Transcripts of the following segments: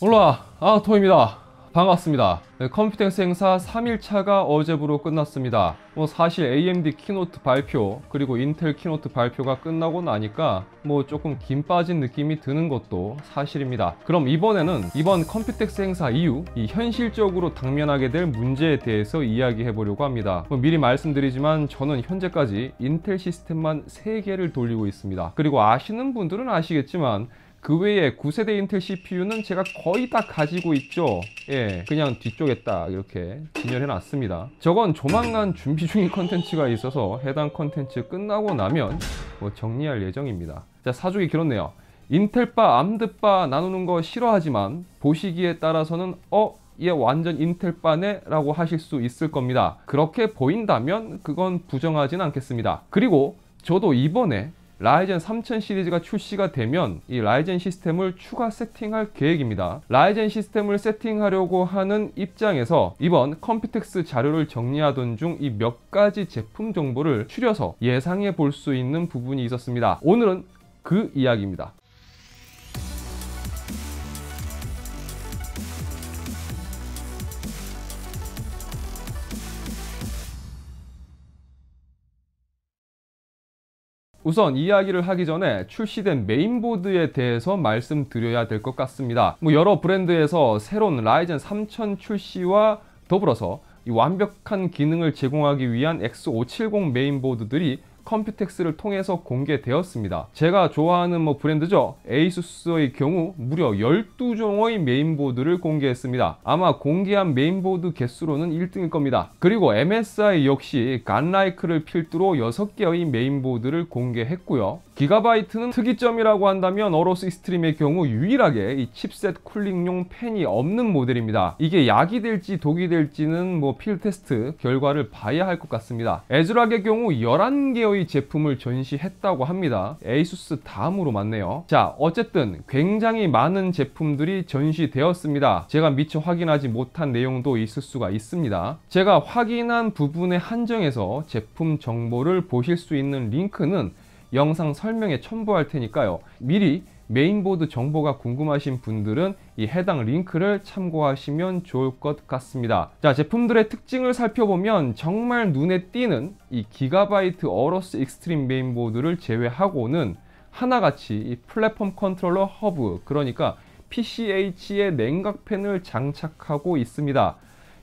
올라 아토입니다 반갑습니다 네, 컴퓨텐스 행사 3일차가 어제부로 끝났습니다 뭐 사실 AMD 키노트 발표 그리고 인텔 키노트 발표가 끝나고 나니까 뭐 조금 긴 빠진 느낌이 드는 것도 사실입니다 그럼 이번에는 이번 컴퓨텍스 행사 이후 이 현실적으로 당면하게 될 문제에 대해서 이야기해 보려고 합니다 뭐 미리 말씀드리지만 저는 현재까지 인텔 시스템만 3개를 돌리고 있습니다 그리고 아시는 분들은 아시겠지만 그 외에 9세대 인텔 CPU는 제가 거의 다 가지고 있죠 예 그냥 뒤쪽에 딱 이렇게 진열해 놨습니다 저건 조만간 준비 중인 컨텐츠가 있어서 해당 컨텐츠 끝나고 나면 뭐 정리할 예정입니다 자 사족이 길었네요 인텔바 암드바 나누는 거 싫어하지만 보시기에 따라서는 어? 얘 완전 인텔바네 라고 하실 수 있을 겁니다 그렇게 보인다면 그건 부정하진 않겠습니다 그리고 저도 이번에 라이젠 3000 시리즈가 출시가 되면 이 라이젠 시스템을 추가 세팅할 계획입니다. 라이젠 시스템을 세팅하려고 하는 입장에서 이번 컴퓨텍스 자료를 정리하던 중 이 몇 가지 제품 정보를 추려서 예상해 볼 수 있는 부분이 있었습니다. 오늘은 그 이야기입니다. 우선 이야기를 하기 전에 출시된 메인보드에 대해서 말씀드려야 될 것 같습니다. 뭐 여러 브랜드에서 새로운 라이젠 3000 출시와 더불어서 완벽한 기능을 제공하기 위한 X570 메인보드들이 컴퓨텍스를 통해서 공개되었습니다. 제가 좋아하는 뭐 브랜드죠. 에이수스의 경우 무려 12종의 메인보드를 공개했습니다. 아마 공개한 메인보드 개수로는 1등일 겁니다. 그리고 MSI 역시 간라이크를 필두로 6개의 메인보드를 공개했고요. 기가바이트는 특이점이라고 한다면 어로스 익스트림의 경우 유일하게 이 칩셋 쿨링용 팬이 없는 모델입니다. 이게 약이 될지 독이 될지는 뭐필 테스트 결과를 봐야 할 것 같습니다. 에즈락의 경우 11개의 소위 제품을 전시했다고 합니다. 에이수스 다음으로 맞네요자 어쨌든 굉장히 많은 제품들이 전시되었습니다. 제가 미처 확인하지 못한 내용도 있을 수가 있습니다. 제가 확인한 부분에 한정해서 제품 정보를 보실 수 있는 링크는 영상 설명에 첨부할 테니까요. 미리 메인보드 정보가 궁금하신 분들은 이 해당 링크를 참고하시면 좋을 것 같습니다. 자, 제품들의 특징을 살펴보면 정말 눈에 띄는 이 기가바이트 어로스 익스트림 메인보드를 제외하고는 하나같이 이 플랫폼 컨트롤러 허브, 그러니까 PCH의 냉각팬을 장착하고 있습니다.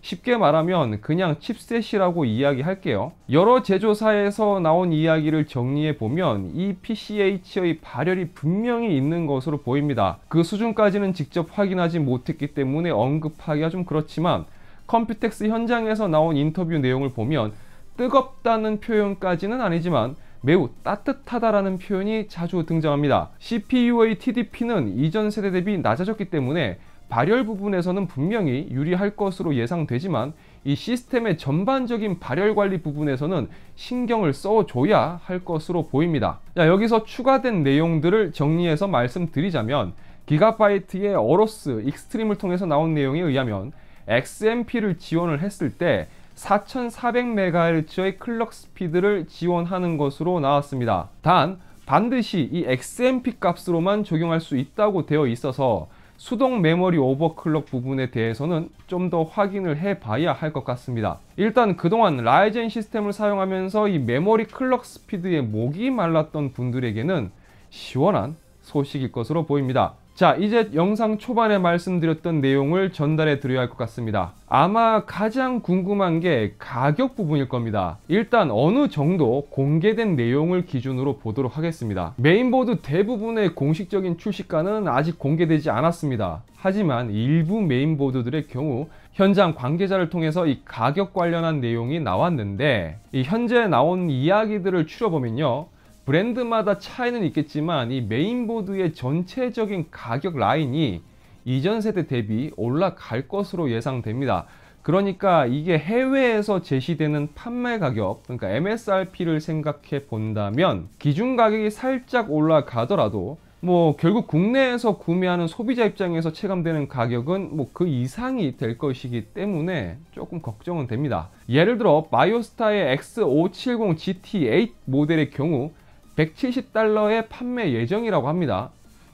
쉽게 말하면 그냥 칩셋이라고 이야기할게요. 여러 제조사에서 나온 이야기를 정리해 보면 이 PCH의 발열이 분명히 있는 것으로 보입니다. 그 수준까지는 직접 확인하지 못했기 때문에 언급하기가 좀 그렇지만 컴퓨텍스 현장에서 나온 인터뷰 내용을 보면 뜨겁다는 표현까지는 아니지만 매우 따뜻하다라는 표현이 자주 등장합니다. CPU의 TDP는 이전 세대 대비 낮아졌기 때문에 발열 부분에서는 분명히 유리할 것으로 예상되지만 이 시스템의 전반적인 발열 관리 부분에서는 신경을 써줘야 할 것으로 보입니다. 자, 여기서 추가된 내용들을 정리해서 말씀드리자면 기가바이트의 어로스 익스트림을 통해서 나온 내용에 의하면 XMP를 지원을 했을 때 4400MHz의 클럭 스피드를 지원하는 것으로 나왔습니다. 단 반드시 이 XMP 값으로만 적용할 수 있다고 되어 있어서 수동 메모리 오버클럭 부분에 대해서는 좀 더 확인을 해봐야 할 것 같습니다. 일단 그동안 라이젠 시스템을 사용하면서 이 메모리 클럭 스피드에 목이 말랐던 분들에게는 시원한 소식일 것으로 보입니다. 자, 이제 영상 초반에 말씀드렸던 내용을 전달해 드려야 할 것 같습니다. 아마 가장 궁금한 게 가격 부분일 겁니다. 일단 어느 정도 공개된 내용을 기준으로 보도록 하겠습니다. 메인보드 대부분의 공식적인 출시가는 아직 공개되지 않았습니다. 하지만 일부 메인보드들의 경우 현장 관계자를 통해서 이 가격 관련한 내용이 나왔는데 현재 나온 이야기들을 추려보면요. 브랜드마다 차이는 있겠지만 이 메인보드의 전체적인 가격 라인이 이전 세대 대비 올라갈 것으로 예상됩니다. 그러니까 이게 해외에서 제시되는 판매 가격, 그러니까 MSRP를 생각해 본다면 기준 가격이 살짝 올라가더라도 뭐 결국 국내에서 구매하는 소비자 입장에서 체감되는 가격은 뭐 그 이상이 될 것이기 때문에 조금 걱정은 됩니다. 예를 들어 바이오스타의 X570 GT8 모델의 경우 170달러에 판매 예정이라고 합니다.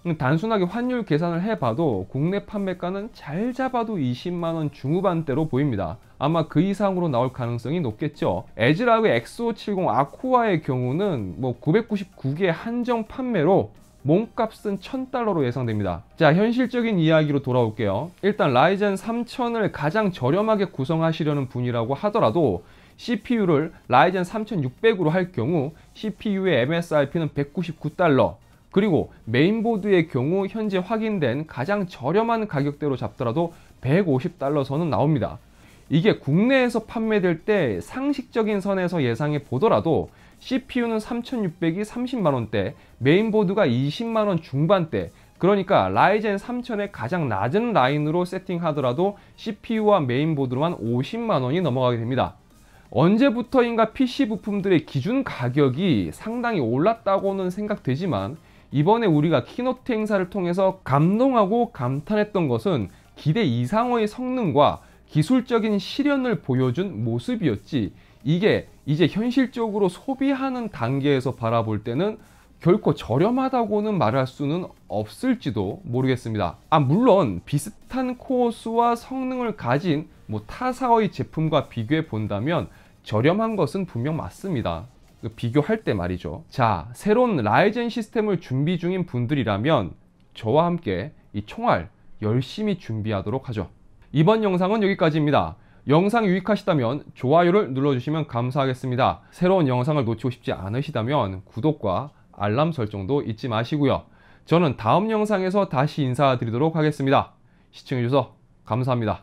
음, 단순하게 환율 계산을 해봐도 국내 판매가는 잘 잡아도 20만원 중후반대로 보입니다. 아마 그 이상으로 나올 가능성이 높겠죠. 에즈락의 X570 아쿠아의 경우는 뭐 999개 한정 판매로 몸값은 1000달러로 예상됩니다. 자, 현실적인 이야기로 돌아올게요. 일단 라이젠 3000을 가장 저렴하게 구성하시려는 분이라고 하더라도 CPU를 라이젠 3600으로 할 경우 CPU의 MSRP는 199달러, 그리고 메인보드의 경우 현재 확인된 가장 저렴한 가격대로 잡더라도 150달러 선은 나옵니다. 이게 국내에서 판매될 때 상식적인 선에서 예상해 보더라도 CPU는 3600이 30만원대, 메인보드가 20만원 중반대, 그러니까 라이젠 3000의 가장 낮은 라인으로 세팅하더라도 CPU와 메인보드로만 50만원이 넘어가게 됩니다. 언제부터인가 PC 부품들의 기준 가격이 상당히 올랐다고는 생각되지만 이번에 우리가 키노트 행사를 통해서 감동하고 감탄했던 것은 기대 이상의 성능과 기술적인 실현을 보여준 모습이었지 이게 이제 현실적으로 소비하는 단계에서 바라볼 때는 결코 저렴하다고는 말할 수는 없을지도 모르겠습니다. 아 물론 비슷한 코어수와 성능을 가진 뭐 타사의 제품과 비교해 본다면 저렴한 것은 분명 맞습니다. 그 비교할 때 말이죠. 자, 새로운 라이젠 시스템을 준비 중인 분들이라면 저와 함께 이 총알 열심히 준비하도록 하죠. 이번 영상은 여기까지입니다. 영상 유익하시다면 좋아요를 눌러주시면 감사하겠습니다. 새로운 영상을 놓치고 싶지 않으시다면 구독과 알람 설정도 잊지 마시고요. 저는 다음 영상에서 다시 인사드리도록 하겠습니다. 시청해주셔서 감사합니다.